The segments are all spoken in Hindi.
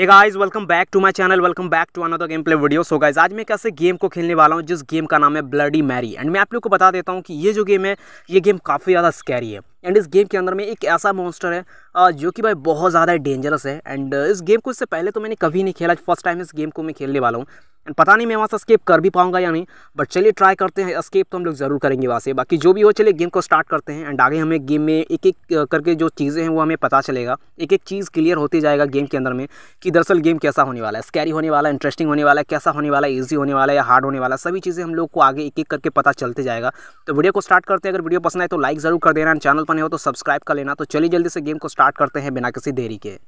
hey guys welcome back to my channel welcome back to another game play video so guys आज मैं कैसे गेम को खेलने वाला हूँ जिस गेम का नाम है ब्लडी मैरी एंड मैं आप लोग को बता देता हूँ कि ये जो गेम है ये गेम काफ़ी ज़्यादा स्कैरी है एंड इस गेम के अंदर में एक ऐसा मॉन्स्टर है जो कि भाई बहुत ज़्यादा डेंजरस है एंड इस गेम को इससे पहले तो मैंने कभी नहीं खेला फर्स्ट टाइम इस गेम को मैं खेलने वाला हूँ पता नहीं मैं वहाँ से स्केप कर भी पाऊँगा या नहीं बट चलिए ट्राई करते हैं स्केप तो हम लोग ज़रूर करेंगे वहाँ से बाकी जो भी हो चलिए गेम को स्टार्ट करते हैं एंड आगे हमें गेम में एक एक करके जो चीज़ें हैं वो हमें पता चलेगा एक एक चीज़ क्लियर होती जाएगा गेम के अंदर में कि दरअसल गेम कैसा होने वाला है स्कैरी होने वाला इंटरेस्टिंग होने वाला है कैसा होने वाला है ईजी होने वाला है या हार्ड होने वाला सभी चीज़ें हम लोग को आगे एक एक करके पता चलते जाएगा तो वीडियो को स्टार्ट करते हैं अगर वीडियो पसंद आए तो लाइक ज़रूर कर देना चैनल पर नहीं हो तो सब्सक्राइब कर लेना तो चलिए जल्दी से गेम को स्टार्ट करते हैं बिना किसी देरी के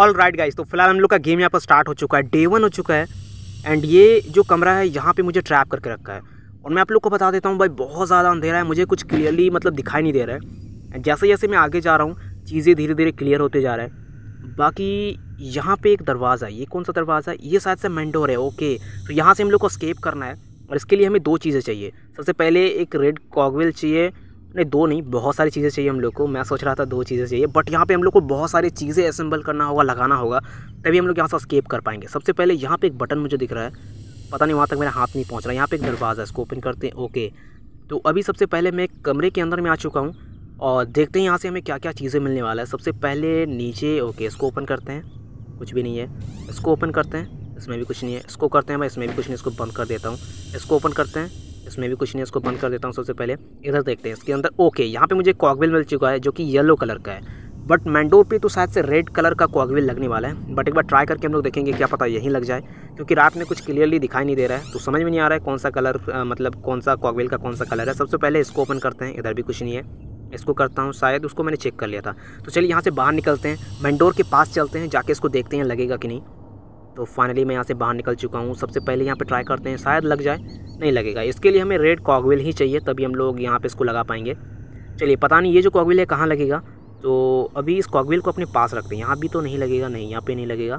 ऑल राइट गाइज तो फिलहाल हम लोग का गेम यहाँ पर स्टार्ट हो चुका है डे वन हो चुका है एंड ये जो कमरा है यहाँ पे मुझे ट्रैप करके रखा है और मैं आप लोग को बता देता हूँ भाई बहुत ज़्यादा अंधेरा है मुझे कुछ क्लियरली मतलब दिखाई नहीं दे रहा है एंड जैसे जैसे मैं आगे जा रहा हूँ चीज़ें धीरे धीरे क्लियर होते जा रहा है बाकी यहाँ पे एक दरवाज़ा है ये कौन सा दरवाज़ा है ये शायद से मैंडोर है ओके तो यहाँ से हम लोग को स्केप करना है और इसके लिए हमें दो चीज़ें चाहिए सबसे पहले एक रेड कॉगवेल चाहिए नहीं दो नहीं बहुत सारी चीज़ें चाहिए हम लोग को मैं सोच रहा था दो चीज़ें चाहिए बट यहाँ पे हम लोग को बहुत सारी चीज़ें असेंबल करना होगा लगाना होगा तभी हम लोग यहाँ से स्केप कर पाएंगे सबसे पहले यहाँ पे एक बटन मुझे दिख रहा है पता नहीं वहाँ तक मेरा हाथ नहीं पहुँच रहा यहाँ पे एक दरवाज़ा है इसको ओपन करते हैं ओके तो अभी सबसे पहले मैं कमरे के अंदर में आ चुका हूँ और देखते हैं यहाँ से हमें क्या क्या चीज़ें मिलने वाला है सबसे पहले नीचे ओके इसको ओपन करते हैं कुछ भी नहीं है इसको ओपन करते हैं इसमें भी कुछ नहीं है इसको करते हैं मैं इसमें भी कुछ नहीं इसको बंद कर देता हूँ इसको ओपन करते हैं इसमें भी कुछ नहीं इसको बंद कर देता हूँ सबसे पहले इधर देखते हैं इसके अंदर ओके यहाँ पे मुझे कॉकविल मिल चुका है जो कि येलो कलर का है बट मैंडोर पे तो शायद से रेड कलर का कॉकविल लगने वाला है बट एक बार ट्राई करके हम लोग देखेंगे क्या पता यहीं लग जाए क्योंकि रात में कुछ क्लियरली दिखाई नहीं दे रहा है तो समझ में नहीं आ रहा है कौन सा कलर मतलब कौन सा कॉकविल का कौन सा कलर है सबसे पहले इसको ओपन करते हैं इधर भी कुछ नहीं है इसको करता हूँ शायद उसको मैंने चेक कर लिया था तो चलिए यहाँ से बाहर निकलते हैं मैंडोर के पास चलते हैं जाके इसको देखते हैं लगेगा कि नहीं तो फाइनली मैं यहाँ से बाहर निकल चुका हूँ सबसे पहले यहाँ पे ट्राई करते हैं शायद लग जाए नहीं लगेगा इसके लिए हमें रेड कॉकविल ही चाहिए तभी हम लोग यहाँ पे इसको लगा पाएंगे चलिए पता नहीं ये जो कॉकविल है कहाँ लगेगा तो अभी इस कॉकविल को अपने पास रखते हैं यहाँ भी तो नहीं लगेगा नहीं यहाँ पर नहीं लगेगा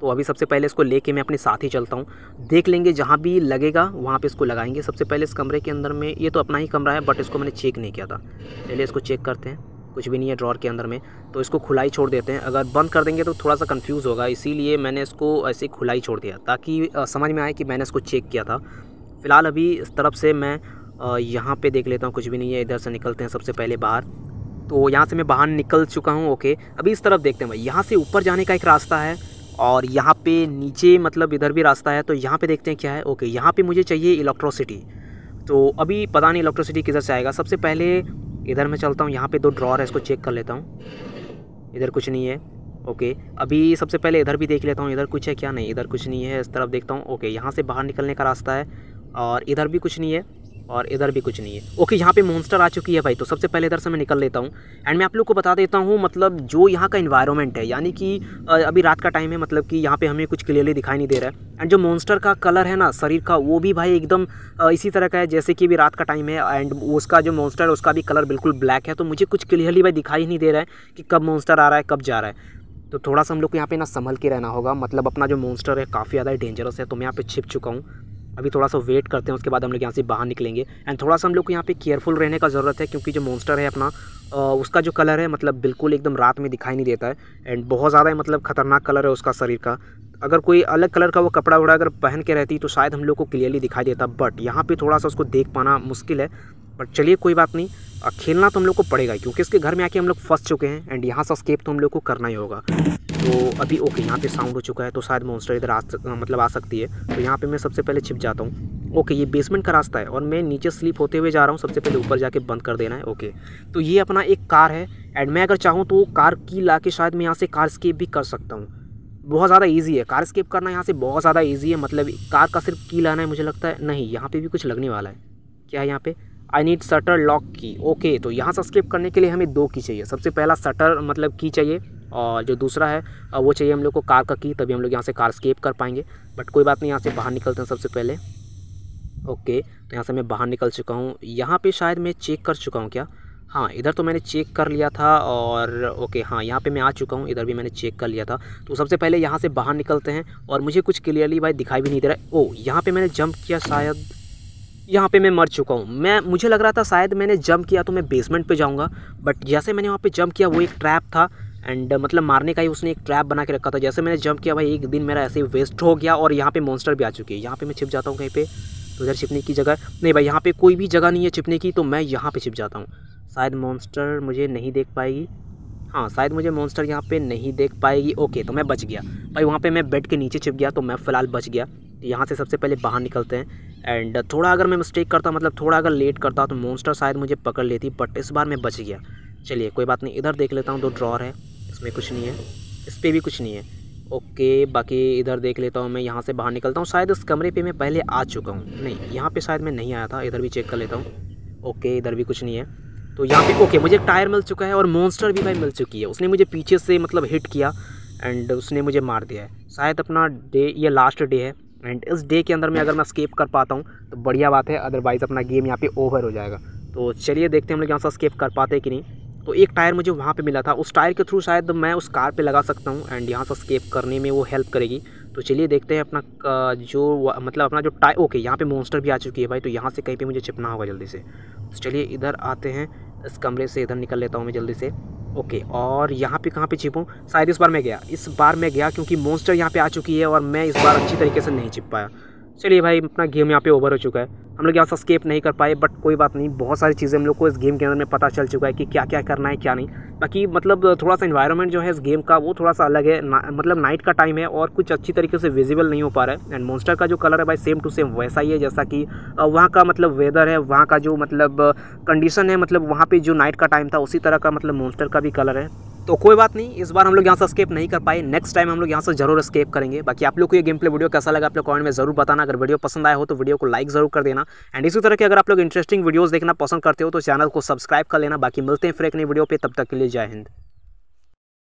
तो अभी सबसे पहले इसको लेके मैं अपने साथ ही चलता हूँ देख लेंगे जहाँ भी लगेगा वहाँ पे इसको लगाएंगे सबसे पहले इस कमरे के अंदर में ये तो अपना ही कमरा है बट इसको मैंने चेक नहीं किया था चलिए इसको चेक करते हैं कुछ भी नहीं है ड्रॉर के अंदर में तो इसको खुलाई छोड़ देते हैं अगर बंद कर देंगे तो थोड़ा सा कन्फ्यूज़ होगा इसीलिए मैंने इसको ऐसे खुलाई छोड़ दिया ताकि समझ में आए कि मैंने इसको चेक किया था फ़िलहाल अभी इस तरफ से मैं यहाँ पर देख लेता हूँ कुछ भी नहीं है इधर से निकलते हैं सबसे पहले बाहर तो यहाँ से मैं बाहर निकल चुका हूँ ओके अभी इस तरफ देखते हैं भाई यहाँ से ऊपर जाने का एक रास्ता है और यहाँ पे नीचे मतलब इधर भी रास्ता है तो यहाँ पे देखते हैं क्या है ओके यहाँ पे मुझे चाहिए इलेक्ट्रोसिटी तो अभी पता नहीं इलेक्ट्रोसिटी किधर से आएगा सबसे पहले इधर मैं चलता हूँ यहाँ पे दो ड्रॉर है इसको चेक कर लेता हूँ इधर कुछ नहीं है ओके अभी सबसे पहले इधर भी देख लेता हूँ इधर कुछ है क्या नहीं इधर कुछ नहीं है इस तरफ देखता हूँ ओके यहाँ से बाहर निकलने का रास्ता है और इधर भी कुछ नहीं है और इधर भी कुछ नहीं है ओके यहाँ पे मॉन्स्टर आ चुकी है भाई तो सबसे पहले इधर से मैं निकल लेता हूँ एंड मैं आप लोग को बता देता हूँ मतलब जो यहाँ का इन्वायरमेंट है यानी कि अभी रात का टाइम है मतलब कि यहाँ पे हमें कुछ क्लियरली दिखाई नहीं दे रहा है एंड जो मॉन्स्टर का कलर है ना शरीर का वो भी भाई एकदम इसी तरह का है जैसे कि अभी रात का टाइम है एंड उसका जो मॉन्स्टर है उसका भी कलर बिल्कुल ब्लैक है तो मुझे कुछ क्लियरली भाई दिखाई नहीं दे रहा है कि कब मॉन्स्टर आ रहा है कब जा रहा है तो थोड़ा सा हम लोग को यहाँ पे ना संभल के रहना होगा मतलब अपना जो मॉन्स्टर है काफ़ी ज़्यादा डेंजरस है तो मैं यहाँ पे छिप चुका हूँ अभी थोड़ा सा वेट करते हैं उसके बाद हम लोग यहाँ से बाहर निकलेंगे एंड थोड़ा सा हम लोग को यहाँ पे केयरफुल रहने का ज़रूरत है क्योंकि जो मॉन्स्टर है अपना उसका जो कलर है मतलब बिल्कुल एकदम रात में दिखाई नहीं देता है एंड बहुत ज़्यादा मतलब खतरनाक कलर है उसका शरीर का अगर कोई अलग कलर का वो कपड़ा उड़ा अगर पहन के रहती तो शायद हम लोग को क्लियरली दिखाई देता बट यहाँ पर थोड़ा सा उसको देख पाना मुश्किल है बट चलिए कोई बात नहीं खेलना तो हम लोग को पड़ेगा क्योंकि इसके घर में आके हम लोग फंस चुके हैं एंड यहाँ से स्केप तो हम लोग को करना ही होगा तो अभी ओके यहाँ पे साउंड हो चुका है तो शायद मॉन्स्टर इधर आ मतलब आ सकती है तो यहाँ पे मैं सबसे पहले छिप जाता हूँ ओके ये बेसमेंट का रास्ता है और मैं नीचे स्लिप होते हुए जा रहा हूँ सबसे पहले ऊपर जाके बंद कर देना है ओके तो ये अपना एक कार है एंड मैं अगर चाहूँ तो कार की ला के शायद मैं यहाँ से कार स्केप भी कर सकता हूँ बहुत ज़्यादा ईजी है कार स्केप करना यहाँ से बहुत ज़्यादा ईजी है मतलब कार का सिर्फ की लाना है मुझे लगता है नहीं यहाँ पे भी कुछ लगने वाला है क्या है यहाँ पे आई नीड सटर लॉक की ओके तो यहाँ से स्केप करने के लिए हमें दो की चाहिए सबसे पहला सटर मतलब की चाहिए और जो दूसरा है वो चाहिए हम लोग को कार का की तभी हम लोग यहाँ से कार स्केप कर पाएंगे बट कोई बात नहीं यहाँ से बाहर निकलते हैं सबसे पहले ओके तो यहाँ से मैं बाहर निकल चुका हूँ यहाँ पे शायद मैं चेक कर चुका हूँ क्या हाँ इधर तो मैंने चेक कर लिया था और ओके हाँ यहाँ पे मैं आ चुका हूँ इधर भी मैंने चेक कर लिया था तो सबसे पहले यहाँ से बाहर निकलते हैं और मुझे कुछ क्लियरली भाई दिखाई भी नहीं दे रहा है ओ oh, यहाँ पे मैंने जंप किया शायद यहाँ पे मैं मर चुका हूँ मैं मुझे लग रहा था शायद मैंने जंप किया तो मैं बेसमेंट पे जाऊँगा बट जैसे मैंने वहाँ पे जंप किया वो एक ट्रैप था एंड मतलब मारने का ही उसने एक ट्रैप बना के रखा था जैसे मैंने जंप किया भाई एक दिन मेरा ऐसे वेस्ट हो गया और यहाँ पे मॉन्स्टर भी आ चुकी है यहाँ पे मैं छिप जाता हूँ कहीं पे तो इधर छिपने की जगह नहीं भाई यहाँ पे कोई भी जगह नहीं है छिपने की तो मैं यहाँ पे छिप जाता हूँ शायद मॉन्स्टर मुझे नहीं देख पाएगी हाँ शायद मुझे मॉन्स्टर यहाँ पर नहीं देख पाएगी ओके तो मैं बच गया भाई वहाँ पर मैं बेड के नीचे छिप गया तो मैं फ़िलहाल बच गया तो यहाँ से सबसे पहले बाहर निकलते हैं एंड थोड़ा अगर मैं मिस्टेक करता मतलब थोड़ा अगर लेट करता तो मॉन्स्टर शायद मुझे पकड़ लेती बट इस बार मैं बच गया चलिए कोई बात नहीं इधर देख लेता हूँ दो ड्रॉर है इसमें कुछ नहीं है इस पर भी कुछ नहीं है ओके बाकी इधर देख लेता हूँ मैं यहाँ से बाहर निकलता हूँ शायद उस कमरे पे मैं पहले आ चुका हूँ नहीं यहाँ पे शायद मैं नहीं आया था इधर भी चेक कर लेता हूँ ओके इधर भी कुछ नहीं है तो यहाँ पे ओके मुझे टायर मिल चुका है और मॉन्स्टर भी भाई मिल चुकी है उसने मुझे पीछे से मतलब हिट किया एंड उसने मुझे मार दिया है शायद अपना डे ये लास्ट डे है एंड इस डे के अंदर में अगर मैं स्केप कर पाता हूँ तो बढ़िया बात है अदरवाइज़ अपना गेम यहाँ पे ओवर हो जाएगा तो चलिए देखते हैं हम लोग यहाँ से स्केप कर पाते कि नहीं तो एक टायर मुझे वहाँ पे मिला था उस टायर के थ्रू शायद मैं उस कार पे लगा सकता हूँ एंड यहाँ से स्केप करने में वो हेल्प करेगी तो चलिए देखते हैं अपना जो मतलब अपना जो टायर ओके यहाँ पे मोन्स्टर भी आ चुकी है भाई तो यहाँ से कहीं पे मुझे छिपना होगा जल्दी से तो चलिए इधर आते हैं इस कमरे से इधर निकल लेता हूँ मैं जल्दी से ओके और यहाँ पर कहाँ पर छिपूँ शायद इस बार मैं गया इस बार मैं गया क्योंकि मोन्स्टर यहाँ पर आ चुकी है और मैं इस बार अच्छी तरीके से नहीं छिप पाया चलिए भाई अपना गेम यहाँ पे ओवर हो चुका है हम लोग यहाँ से स्केप नहीं कर पाए बट कोई बात नहीं बहुत सारी चीज़ें हम लोग को इस गेम के अंदर में पता चल चुका है कि क्या क्या करना है क्या नहीं बाकी मतलब थोड़ा सा इन्वायरमेंट जो है इस गेम का वो थोड़ा सा अलग है ना, मतलब नाइट का टाइम है और कुछ अच्छी तरीके से विजिबल नहीं हो पा रहा है एंड मोस्टर का जो कलर है भाई सेम टू सेम वैसा ही है जैसा कि वहाँ का मतलब वेदर है वहाँ का जो मतलब कंडीशन है मतलब वहाँ पर जो नाइट का टाइम था उसी तरह का मतलब मोस्टर का भी कलर है तो कोई बात नहीं इस बार हम लोग यहाँ से स्केप नहीं कर पाए नेक्स्ट टाइम हम लोग यहाँ से जरूर स्केप करेंगे बाकी आप लोग को ये गेम प्ले वीडियो कैसा लगा आप लोग कमेंट में जरूर बताना अगर वीडियो पसंद आया हो तो वीडियो को लाइक जरूर कर देना लेना एंड इसी तरह के अगर आप लोग इंटरेस्टिंग वीडियोज़ देखना पसंद करते हो तो चैनल को सब्सक्राइब कर लेना बाकी मिलते हैं फिर एक नई वीडियो पर तब तक के लिए जय हिंद